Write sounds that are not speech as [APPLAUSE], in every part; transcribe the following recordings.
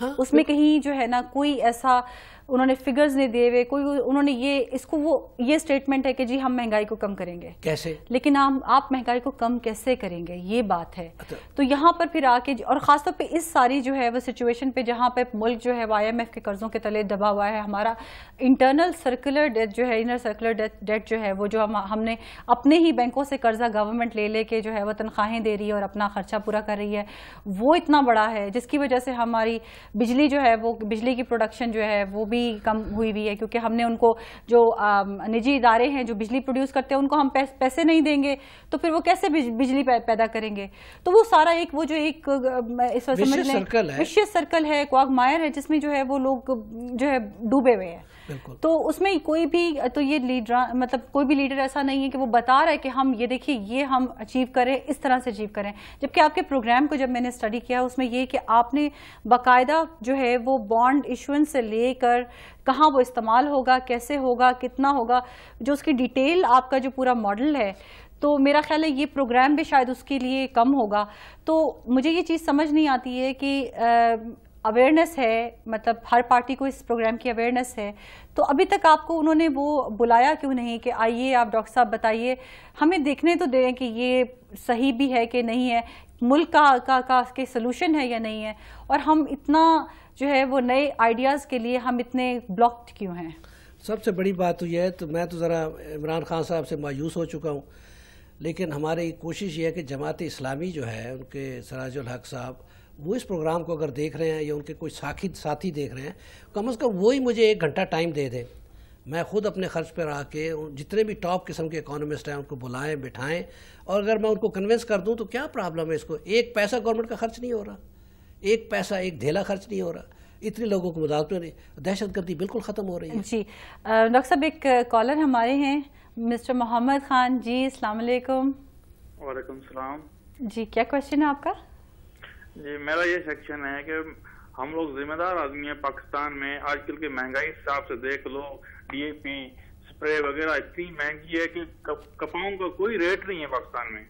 हाँ, उसमें कहीं जो है ना कोई ऐसा उन्होंने फिगर्स नहीं दिए हुए कोई उन्होंने ये इसको वो ये स्टेटमेंट है कि जी हम महंगाई को कम करेंगे कैसे लेकिन हम आप महंगाई को कम कैसे करेंगे ये बात है अच्छा। तो यहाँ पर फिर आके और ख़ासतौर पर इस सारी जो है वो सिचुएशन पे जहाँ पे मुल्क जो है वो आई के कर्ज़ों के तले दबा हुआ है हमारा इंटरनल सर्कुलर डेट जो है इनर सर्कुलर डेट जो है वो जो हम हमने अपने ही बैंकों से कर्जा गवर्नमेंट ले लेके जो है वह तनख्वाहें दे रही है और अपना खर्चा पूरा कर रही है वो इतना बड़ा है जिसकी वजह से हमारी बिजली जो है वो बिजली की प्रोडक्शन जो है वो भी भी कम हुई हुई है क्योंकि हमने उनको जो निजी इदारे हैं जो बिजली प्रोड्यूस करते हैं उनको हम पैसे नहीं देंगे तो फिर वो कैसे बिजली पैदा करेंगे तो वो सारा एक वो जो एक इस समझ लें सर्कल है क्वाग मायर है जिसमें जो है वो लोग जो है डूबे हुए हैं तो उसमें कोई भी तो ये लीडर मतलब कोई भी लीडर ऐसा नहीं है कि वो बता रहा है कि हम ये देखिए ये हम अचीव करें इस तरह से अचीव करें जबकि आपके प्रोग्राम को जब मैंने स्टडी किया उसमें ये कि आपने बाकायदा जो है वो बॉन्ड इशुएंस से लेकर कहाँ वो इस्तेमाल होगा कैसे होगा कितना होगा जो उसकी डिटेल आपका जो पूरा मॉडल है तो मेरा ख्याल है ये प्रोग्राम भी शायद उसके लिए कम होगा तो मुझे ये चीज़ समझ नहीं आती है कि अवेयरनेस है मतलब हर पार्टी को इस प्रोग्राम की अवेयरनेस है तो अभी तक आपको उन्होंने वो बुलाया क्यों नहीं कि आइए आप डॉक्टर साहब बताइए हमें देखने तो दें कि ये सही भी है कि नहीं है मुल्क का का, का के सोलूशन है या नहीं है और हम इतना जो है वो नए आइडियाज़ के लिए हम इतने ब्लॉक्ड क्यों हैं सबसे बड़ी बात तो यह है तो मैं तो ज़रा इमरान खान साहब से मायूस हो चुका हूँ लेकिन हमारी कोशिश यह है कि जमात इस्लामी जो है उनके सराज हक साहब वो इस प्रोग्राम को अगर देख रहे हैं या उनके कोई साखी साथी देख रहे हैं कम अज़ कम वही मुझे एक घंटा टाइम दे दें मैं खुद अपने खर्च पर आके जितने भी टॉप किस्म के इकोनॉमिस्ट हैं उनको बुलाएं बिठाएं और अगर मैं उनको कन्विंस कर दूं तो क्या प्रॉब्लम है इसको एक पैसा गवर्नमेंट का खर्च नहीं हो रहा एक पैसा एक ढेला खर्च नहीं हो रहा इतने लोगों को मुलाजमत रहे दहशत गर्दी बिल्कुल ख़त्म हो रही है जी डॉक्टर साहब एक कॉलर हमारे हैं मिस्टर मोहम्मद खान जी अलैक्म वालेकुम सलाम जी क्या क्वेश्चन है आपका जी मेरा ये सेक्शन है कि हम लोग जिम्मेदार आदमी हैं पाकिस्तान में आजकल की महंगाई हिसाब से देख लो डीएपी स्प्रे वगैरह इतनी महंगी है कि कपाओं का कोई रेट नहीं है पाकिस्तान में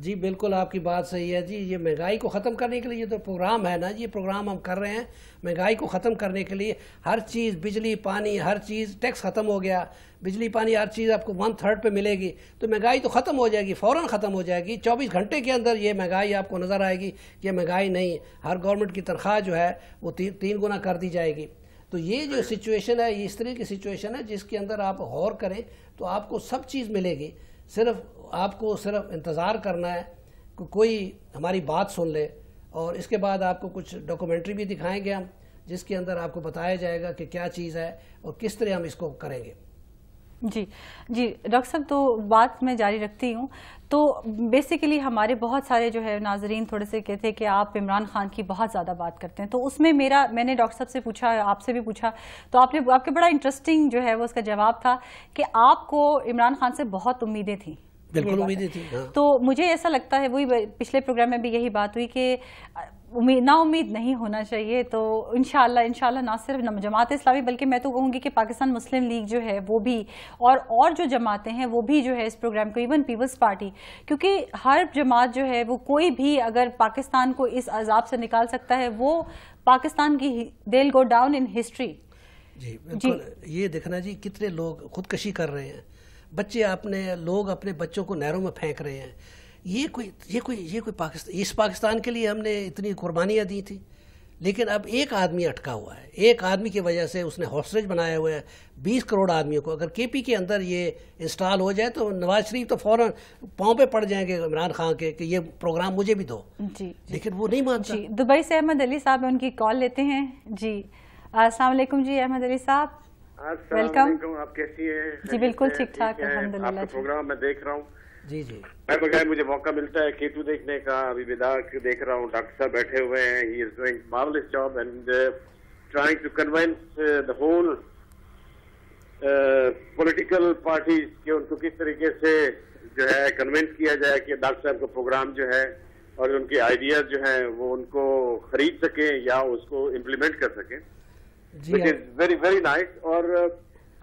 जी बिल्कुल आपकी बात सही है जी ये महंगाई को ख़त्म करने के लिए ये तो प्रोग्राम है ना ये प्रोग्राम हम कर रहे हैं महंगाई को ख़त्म करने के लिए हर चीज़ बिजली पानी हर चीज़ टैक्स ख़त्म हो गया बिजली पानी हर चीज़ आपको वन थर्ड पे मिलेगी तो महंगाई तो ख़त्म हो जाएगी फ़ौर ख़त्म हो जाएगी 24 घंटे के अंदर ये महंगाई आपको नज़र आएगी ये महंगाई नहीं हर गवर्नमेंट की तनख्वाह जो है वो ती, तीन गुना कर दी जाएगी तो ये जो सिचुएशन है ये इस तरह की सिचुएशन है जिसके अंदर आप गौर करें तो आपको सब चीज़ मिलेगी सिर्फ आपको सिर्फ इंतज़ार करना है कि कोई हमारी बात सुन ले और इसके बाद आपको कुछ डॉक्यूमेंट्री भी दिखाएंगे हम जिसके अंदर आपको बताया जाएगा कि क्या चीज़ है और किस तरह हम इसको करेंगे जी जी डॉक्टर साहब तो बात मैं जारी रखती हूँ तो बेसिकली हमारे बहुत सारे जो है नाजरीन थोड़े से कहते हैं कि आप इमरान खान की बहुत ज़्यादा बात करते हैं तो उसमें मेरा मैंने डॉक्टर साहब से पूछा आपसे भी पूछा तो आपने आपके बड़ा इंटरेस्टिंग जो है वो उसका जवाब था कि आपको इमरान खान से बहुत उम्मीदें थी बिल्कुल उम्मीद नहीं थी हाँ। तो मुझे ऐसा लगता है वही पिछले प्रोग्राम में भी यही बात हुई कि उम्मीद ना उम्मीद नहीं होना चाहिए तो इनशाला इनशाला ना सिर्फ जमात इस्लामी बल्कि मैं तो कहूँगी कि पाकिस्तान मुस्लिम लीग जो है वो भी और और जो जमातें हैं वो भी जो है इस प्रोग्राम को इवन पीपल्स पार्टी क्योंकि हर जमात जो है वो कोई भी अगर पाकिस्तान को इस अजाब से निकाल सकता है वो पाकिस्तान की देल गो डाउन इन हिस्ट्री जी, जी ये देखना जी कितने लोग खुदकशी कर रहे हैं बच्चे अपने लोग अपने बच्चों को नहरों में फेंक रहे हैं ये कोई ये कोई ये कोई पाकिस्तान इस पाकिस्तान के लिए हमने इतनी कुर्बानियाँ दी थी लेकिन अब एक आदमी अटका हुआ है एक आदमी की वजह से उसने हॉस्टेज बनाया हुआ है बीस करोड़ आदमियों को अगर के पी के अंदर ये इंस्टॉल हो जाए तो नवाज शरीफ तो फ़ौर पाँव पे पड़ जाएंगे इमरान खान के कि ये प्रोग्राम मुझे भी दो जी, जी लेकिन वो नहीं मानता जी दुबई से अहमद अली साहब उनकी कॉल लेते हैं जी असलम जी अहमद अली साहब वेलकम आप कैसी हैं जी बिल्कुल ठीक ठाक अलहमदुल्ला प्रोग्राम मैं देख रहा हूँ जी जी मैं बगैर तो मुझे मौका मिलता है केतु देखने का अभी विदा देख रहा हूँ डॉक्टर साहब बैठे हुए हैं he is doing marvellous job and trying to convince the whole political parties के उनको किस तरीके से जो है कन्विंस किया जाए कि डॉक्टर साहब का प्रोग्राम जो है और उनके आइडियाज जो है वो उनको खरीद सकें या उसको इम्प्लीमेंट कर सकें which is very very nice और uh,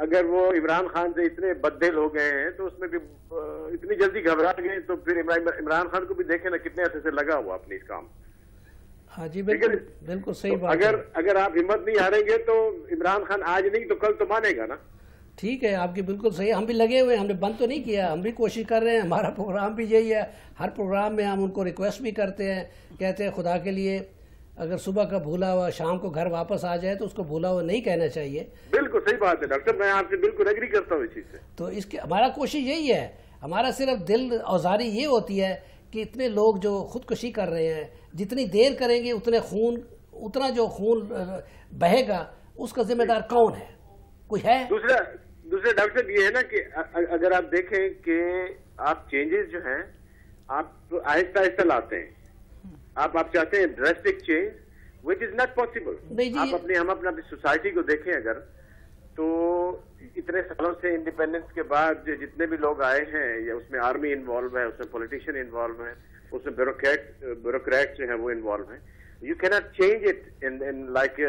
अगर वो इमरान खान से इतने बदल हो गए हैं तो उसमें भी uh, इतनी जल्दी घबरा गए तो फिर इमरान खान को भी देखे ना कितने अच्छे से लगा हुआ इस काम हाँ जी बिल्कुल बिल्कुल सही तो बात अगर अगर आप हिम्मत नहीं हारेंगे तो इमरान खान आज नहीं तो कल तो मानेगा ना ठीक है आपकी बिल्कुल सही हम भी लगे हुए हमने बंद तो नहीं किया हम भी कोशिश कर रहे हैं हमारा [LAUGHS] प्रोग्राम भी यही है हर प्रोग्राम में हम उनको रिक्वेस्ट भी करते हैं कहते हैं खुदा के लिए अगर सुबह का भूला हुआ शाम को घर वापस आ जाए तो उसको भूला हुआ नहीं कहना चाहिए बिल्कुल सही बात है डॉक्टर मैं आपसे बिल्कुल एग्री करता हूँ इस चीज़ से तो इसके हमारा कोशिश यही है हमारा सिर्फ दिल औजारी ये होती है कि इतने लोग जो खुदकुशी कर रहे हैं जितनी देर करेंगे उतने खून उतना जो खून बहेगा उसका जिम्मेदार कौन है कोई है दूसरा दूसरा डॉक्टर ये है ना कि अगर आप देखें कि आप चेंजेस जो हैं आप आहिस्ता आहिस्ता लाते हैं आप आप चाहते हैं drastic change which is not possible आप अपने हम अपना सोसाइटी को देखें अगर तो इतने सालों से इंडिपेंडेंस के बाद जितने भी लोग आए हैं या उसमें आर्मी इन्वॉल्व है उसमें पॉलिटिशियन इन्वॉल्व है उसमें ब्यूरोक्रेट ब्यूरोक्रेट्स जो है वो इन्वॉल्व है you cannot change it in in like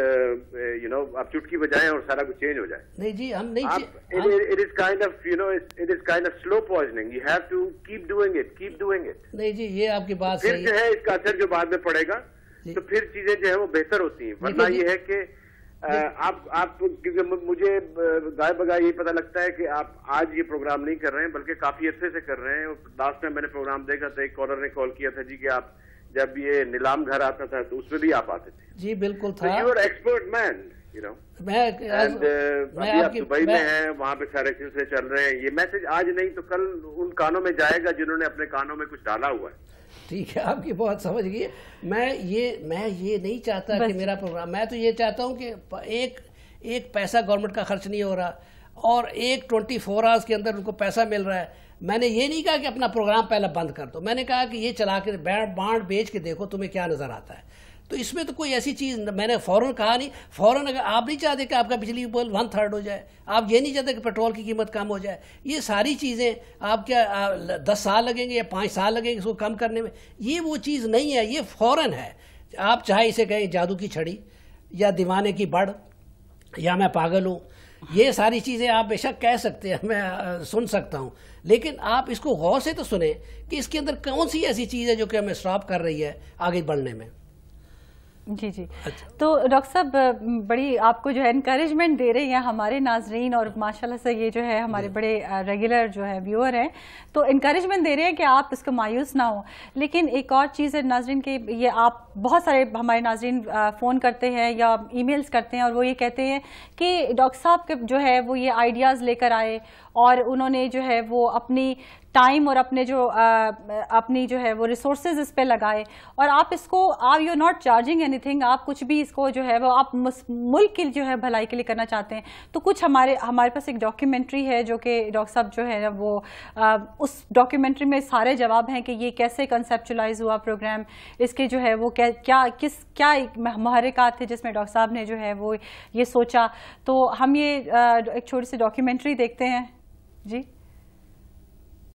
you know आप चुटकी बजाए और सारा कुछ चेंज हो जाए नहीं जी हम नहीं it is kind of you know it is kind of slow poisoning you have to keep doing it keep doing it नहीं जी ये आपकी बात फिर जो है इसका असर जो बाद में पड़ेगा तो फिर चीजें जो है वो बेहतर होती हैं वरना ये है कि आप आप क्योंकि मुझे गाय बगा ये पता लगता है कि आप आज ये प्रोग्राम नहीं कर रहे हैं बल्कि काफी अच्छे से कर रहे हैं लास्ट टाइम मैंने प्रोग्राम देखा था एक कॉलर ने कॉल किया था जी कि आप जब ये नीलाम घर आता था तो उसमें भी आप आते थे जी बिल्कुल तो था you expert man you know and Dubai में हैं वहाँ पे सारे सिलसिले चल रहे हैं ये मैसेज आज नहीं तो कल उन कानों में जाएगा जिन्होंने अपने कानों में कुछ डाला हुआ है ठीक है आपकी बहुत समझ गई मैं ये मैं ये नहीं चाहता कि मेरा प्रोग्राम मैं तो ये चाहता हूँ कि एक एक पैसा गवर्नमेंट का खर्च नहीं हो रहा और एक ट्वेंटी फोर आवर्स के अंदर उनको पैसा मिल रहा है मैंने ये नहीं कहा कि अपना प्रोग्राम पहले बंद कर दो मैंने कहा कि ये चला के बैठ बांट बेच के देखो तुम्हें क्या नज़र आता है तो इसमें तो कोई ऐसी चीज़ मैंने फ़ौरन कहा नहीं फ़ौरन अगर आप नहीं चाहते कि आपका बिजली बिल वन थर्ड हो जाए आप ये नहीं चाहते कि पेट्रोल की कीमत कम हो जाए ये सारी चीज़ें आप क्या आ, दस साल लगेंगे या पाँच साल लगेंगे इसको कम करने में ये वो चीज़ नहीं है ये फ़ौरन है आप चाहे इसे कहें जादू की छड़ी या दीवाने की बढ़ या मैं पागल हूँ ये सारी चीज़ें आप बेशक कह सकते हैं मैं सुन सकता हूँ लेकिन आप इसको गौर से तो सुने कि इसके अंदर कौन सी ऐसी चीज़ है जो कि हमें स्टॉप कर रही है आगे बढ़ने में जी जी अच्छा। तो डॉक्टर साहब बड़ी आपको जो है इनक्रेजमेंट दे रही हैं हमारे नाजरीन और माशाल्लाह से ये जो है हमारे बड़े रेगुलर जो है व्यूअर हैं तो इनक्रेजमेंट दे रहे हैं कि आप इसको मायूस ना हो लेकिन एक और चीज़ है नाजरीन के ये आप बहुत सारे हमारे नाजरीन फ़ोन करते हैं या ई करते हैं और वो ये कहते हैं कि डॉक्टर साहब के जो है वो ये आइडियाज़ लेकर आए और उन्होंने जो है वो अपनी टाइम और अपने जो आ, अपनी जो है वो रिसोर्सेज इस पर लगाए और आप इसको आप यू नॉट चार्जिंग एनीथिंग आप कुछ भी इसको जो है वो आप मुल्क की जो है भलाई के लिए करना चाहते हैं तो कुछ हमारे हमारे पास एक डॉक्यूमेंट्री है जो कि डॉक्टर साहब जो है वो आ, उस डॉक्यूमेंट्री में सारे जवाब हैं कि ये कैसे कंसेप्चुलाइज हुआ प्रोग्राम इसके जो है वो क्या क्या किस क्या महरकत थे जिसमें डॉक्टर साहब ने जो है वो ये सोचा तो हम ये आ, एक छोटी सी डॉक्यूमेंट्री देखते हैं जी